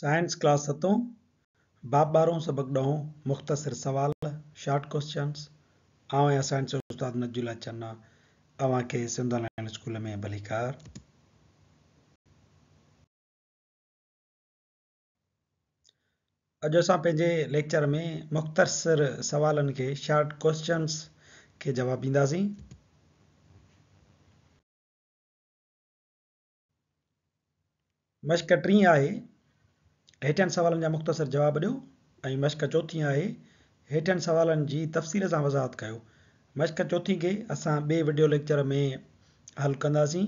science class सतों बाप बाबारो सबक ॾहों मुख्तसर सवाल शॉर्ट शॉट उस्ताद ऐं चन्ना के सिंधा स्कूल में भलीकार कार अॼु असां लेक्चर में मुख्तसर सवालनि के शॉर्ट क्वेशन्स के जवाब ॾींदासीं मश्क टीं आहे हेठनि सवालनि जा मुख़्तसिर जवाब ॾियो ऐं मश्क चोथीं आहे हेठनि सवालनि जी तफ़सील सां वज़ाहत कयो मश्क चोथीं खे असां ॿिए वीडियो लेक्चर में हल कंदासीं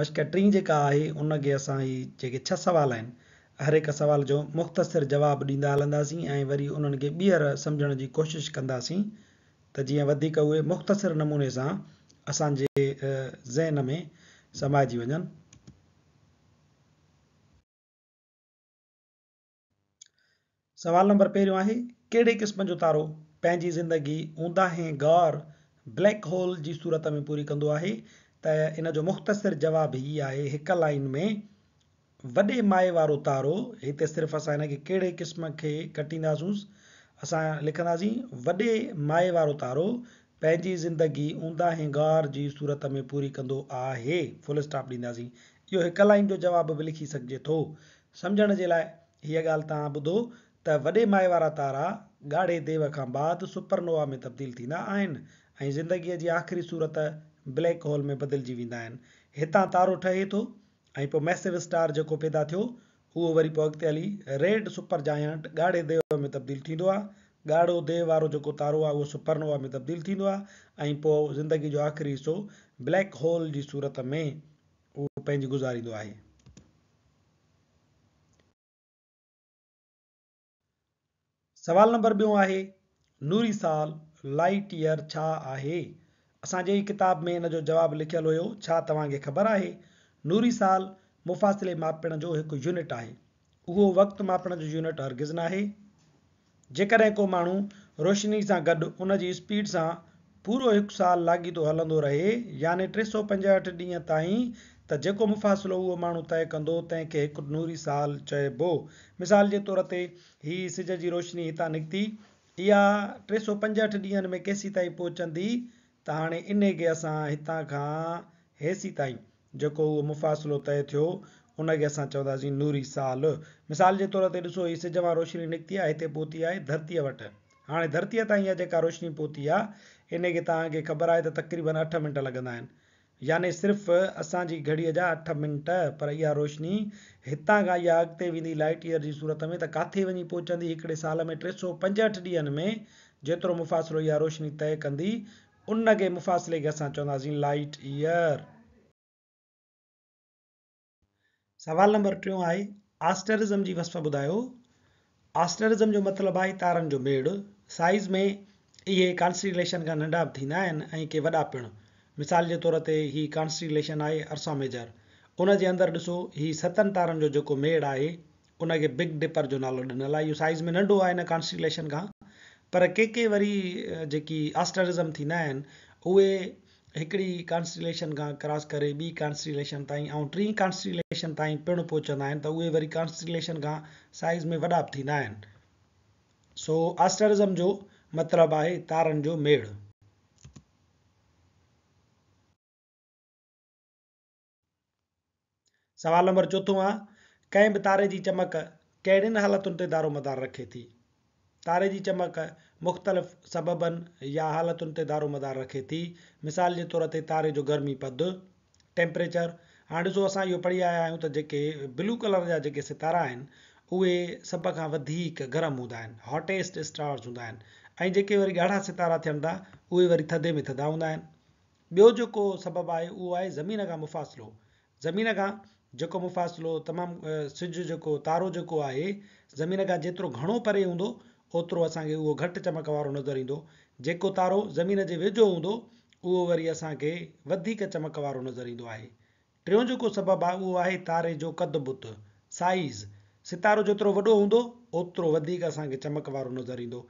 मश्क टीं जेका आहे उनखे असां ई जेके छह सवाल आहिनि हर हिकु सवाल जो मुख़्तसिर जवाबु ॾींदा हलंदासीं ऐं वरी उन्हनि खे ॿीहर सम्झण जी कोशिशि कंदासीं त जीअं वधीक उहे मुख़्तसिर नमूने सां असांजे ज़हन में समाइजी वञनि सवाल नंबर पहिरियों आहे कहिड़े क़िस्म जो तारो पंहिंजी ज़िंदगी ऊंदाहे घार ब्लैक होल जी सूरत में पूरी कंदो आहे त इन जो मुख़्तसिर जवाबु हीअ आहे हिकु लाइन में वॾे माए वारो तारो हिते सिर्फ़ु असां हिनखे कहिड़े क़िस्म खे कटींदासूं असां लिखंदासीं वॾे माए वारो तारो पंहिंजी ज़िंदगी ऊंदाहे गवर जी सूरत में पूरी कंदो आहे फुल स्टॉप ॾींदासीं इहो हिकु लाइन जो जवाबु बि लिखी सघिजे थो सम्झण जे लाइ हीअ ॻाल्हि तव्हां ॿुधो त वॾे माए वारा तारा ॻाढ़े देव खां बाद सुपरनोवा में तब्दील थींदा आहिनि ऐं ज़िंदगीअ जी आख़िरी सूरत ब्लैक होल में बदिलिजी वेंदा आहिनि हितां तारो ठहे थो ऐं पोइ मैसिव स्टार जेको पैदा थियो उहो वरी पोइ अॻिते हली रेड सुपर जाइंट ॻाढ़े देव में तब्दील थींदो आहे ॻाढ़ो देव वारो जेको तारो आहे उहो सुपरनोवा में तब्दील थींदो आहे ऐं पोइ ज़िंदगीअ जो आख़िरी हिसो ब्लैक होल जी सूरत में उहो पंहिंजी गुज़ारींदो आहे सवाल नंबर ॿियो आहे नूरी साल लाइट ईयर छा आहे असांजे किताब में इन जो जवाबु लिखियलु हुयो छा तव्हांखे ख़बर आहे नूरी साल मुफ़ासिले मापण जो हिकु यूनिट आहे उहो वक़्तु मापण जो यूनिट हरगिज़ु न आहे जेकॾहिं को माण्हू रोशनी सां गॾु उन जी स्पीड सां पूरो हिकु साल लाॻीतो हलंदो रहे यानी टे सौ पंजहठि ॾींहं ताईं त जेको मुफ़ासिलो उहो माण्हू तय कंदो तंहिंखे हिकु नूरी साल चइबो मिसाल जे तौर ते हीअ सिज जी रोशनी हितां निकिती इहा टे सौ पंजहठि ॾींहंनि में केसी ताईं पहुचंदी त हाणे इन खे असां हितां खां हेसी ताईं जेको उहो मुफ़ासिलो तय थियो उनखे असां चवंदासीं नूरी साल मिसाल जे तौर ते ॾिसो हीअ सिज मां रोशनी निकिती आहे हिते पहुती आहे धरतीअ वटि हाणे धरतीअ ताईं इहा जेका रोशनी पहुती आहे इन खे तव्हांखे ख़बर आहे त तक़रीबन अठ मिंट लॻंदा आहिनि याने सिर्फ़ असांजी घड़ीअ जा अठ मिंट पर इहा रोशनी हितां खां इहा अॻिते वेंदी लाइट ईयर जी सूरत में त किथे वञी पहुचंदी हिकिड़े साल में टे सौ पंजहठि ॾींहंनि में जेतिरो मुफ़ासिलो इहा रोशनी तय कंदी उन खे मुफ़ासिले खे असां चवंदासीं लाइट ईयर सवाल नंबर टियों आहे आस्टरिज़म जी वस्फ ॿुधायो आस्टरिज़म जो मतिलबु आहे तारनि जो मेड़ साइज़ में इहे कांसीलेशन खां नंढा बि थींदा आहिनि ऐं के वॾा पिणु मिसाल जे तौर ते ही कॉन्स्टिलेशन आहे अरसा मेजर उन जे अंदरि ॾिसो ही सतनि तारनि जो जेको मेड़ आहे उनखे बिग डिपर जो नालो ॾिनल आहे इहो साइज़ में नंढो आहे हिन कॉन्स्टिलेशन खां पर के के वरी जेकी आस्टरिज़म थींदा आहिनि उहे हिकिड़ी कॉन्स्टिलेशन खां क्रॉस करे ॿी कॉन्स्टिलेशन ताईं ऐं टीं कॉन्स्टिलेशन ताईं पिणु पहुचंदा आहिनि त उहे वरी कॉन्स्टिलेशन खां साइज़ में वॾा बि थींदा आहिनि सो आस्टरिज़म जो मतिलबु आहे तारनि जो मेड़ सवाल नंबर चोथों आहे कंहिं बि तारे जी चमक कहिड़ियुनि हालतुनि ते दारो मदार रखे थी तारे जी चमक मुख़्तलिफ़ सबबनि या हालतुनि ते दारो मदार रखे थी मिसाल जे तौर ते तारे जो गर्मी पदु टेम्परेचर हाणे ॾिसो असां इहो पढ़ी आया आहियूं त जेके ब्लू कलर जा जेके सितारा आहिनि उहे सभ खां वधीक गरम हूंदा आहिनि हॉटेस्ट स्टार्स हूंदा आहिनि ऐं जेके वरी ॻाढ़ा सितारा थियनि था उहे वरी थधे में थधा हूंदा आहिनि ॿियो जेको सबबु आहे उहो आहे ज़मीन खां मुफ़ासिलो ज़मीन खां जेको मुफ़ासिलो तमामु सिज जेको तारो जेको आहे ज़मीन खां जेतिरो घणो परे हूंदो ओतिरो असांखे उहो घटि चमक वारो नज़र ईंदो जेको तारो ज़मीन जे वेझो हूंदो उहो वरी असांखे वधीक चमक वारो नज़र ईंदो आहे टियों जेको सबबु आहे उहो आहे तारे जो कदबुत साइज़ सितारो जेतिरो वॾो हूंदो ओतिरो वधीक असांखे चमक वारो नज़र ईंदो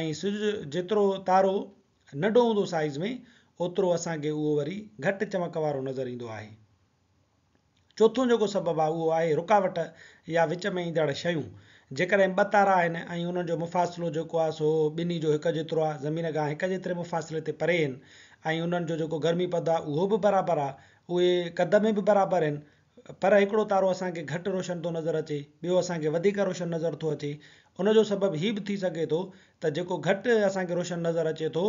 ऐं सिज जेतिरो तारो नंढो हूंदो साइज़ में ओतिरो असांखे उहो वरी घटि चमक वारो नज़र ईंदो आहे चोथों जेको सबबु आहे उहो आहे रुकावट या विच में ईंदड़ शयूं जेकॾहिं ॿ तारा आहिनि ऐं उन्हनि जो मुफ़ासिलो जेको आहे सो ॿिन्ही जो हिकु जेतिरो आहे ज़मीन खां हिकु जेतिरे मुफ़ासिले ते परे आहिनि ऐं उन्हनि जो जेको गर्मी पदु आहे उहो बि बराबरि आहे उहे कद में बि बराबरि आहिनि पर हिकिड़ो तारो असांखे घटि रोशन थो नज़र अचे ॿियो असांखे वधीक रोशन नज़र थो अचे जो सबबु ही बि थी सघे थो त जेको घटि असांखे रोशन नज़र अचे थो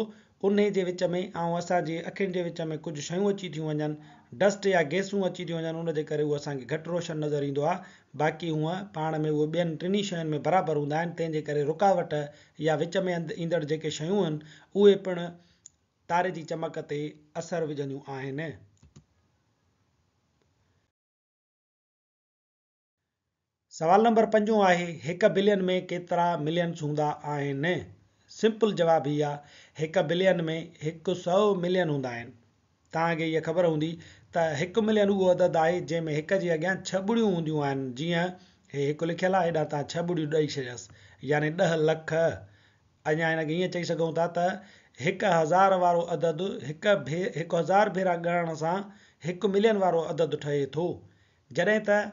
उन जे विच में ऐं असांजे अखियुनि जे विच में कुझु शयूं अची थियूं वञनि डस्ट या गैसूं अची थियूं वञनि उनजे करे उहो असांखे घटि रोशन नज़र ईंदो आहे बाक़ी हूअं पाण में उहे ॿियनि टिनी शयुनि में बराबरि हूंदा आहिनि तंहिंजे करे रुकावट या विच में ईंदड़ जेके शयूं आहिनि उहे पिणु तारे जी चमक ते असरु विझंदियूं आहिनि सवाल नंबर पंजो आहे हिकु बिलियन में केतिरा मिलियन्स हूंदा आहिनि सिंपल जवाबु ई आहे हिकु बिलियन में हिकु सौ मिलियन हूंदा आहिनि तव्हांखे इहा ख़बर हूंदी त हिकु मिलियन उहो अदद आहे जंहिंमें हिक जे अॻियां छह ॿुड़ियूं हूंदियूं आहिनि जीअं हे हिकु लिखियलु आहे हेॾा तव्हां छह ॿुड़ियूं ॾेई छॾियसि यानी ॾह लख अञा हिनखे ईअं चई सघूं था त हिकु हज़ार वारो अदद हिकु भे हिकु हज़ार भेरा ॻणण सां हिकु मिलियन वारो अदद ठहे थो जॾहिं त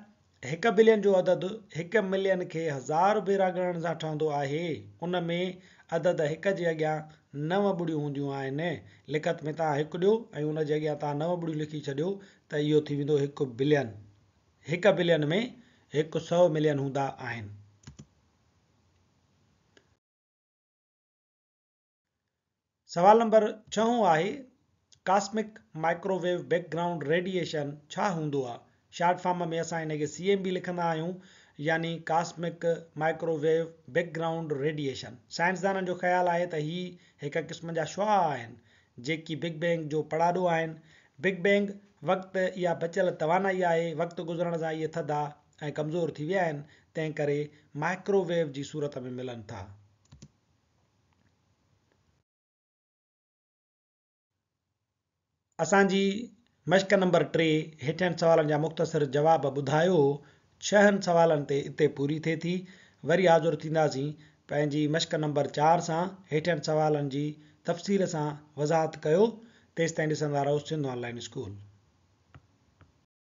हिकु बिलियन जो عدد हिकु मिलियन खे हज़ार भेरा घणनि सां ठहंदो आहे उन में عدد हिक जे अॻियां नव ॿुड़ियूं हूंदियूं आहिनि लिखत में तव्हां हिकु ॾियो ऐं उन जे अॻियां तव्हां नव ॿुड़ियूं लिखी छॾियो त इहो थी वेंदो हिकु बिलियन हिकु बिलियन में हिकु सौ मिलियन हूंदा आहिनि सुवाल नंबर छहो आहे कॉस्मिक माइक्रोवेव बैकग्राउंड रेडिएशन छा हूंदो आहे शॉर्ट फॉर्म में असां हिनखे सी एम बी लिखंदा आहियूं यानी कास्मिक माइक्रोवेव बैकग्राउंड रेडिएशन साइंसदाननि जो ख़्यालु आहे त हीअ हिकु क़िस्म जा शुआ आहिनि जेकी बिग बैंग जो पड़ाॾो आहिनि बिग बैंग वक़्तु इहा बचियल तवानाई आहे वक़्तु गुज़रण सां इहे थधा ऐं कमज़ोर थी विया आहिनि तंहिं करे माइक्रोवेव जी सूरत में मिलनि था असांजी मश्क नंबर टे हेठियुनि सवालनि जा मुख़्तसिर जवाबु ॿुधायो छहनि सवालनि ते इते पूरी थिए थी वरी हाज़ुर थींदासीं पंहिंजी मश्क नंबर चारि सां हेठनि सवालनि जी तफ़सील सां वज़ाहत कयो तेसिताईं ॾिसंदा रहो सिंध ऑनलाइन स्कूल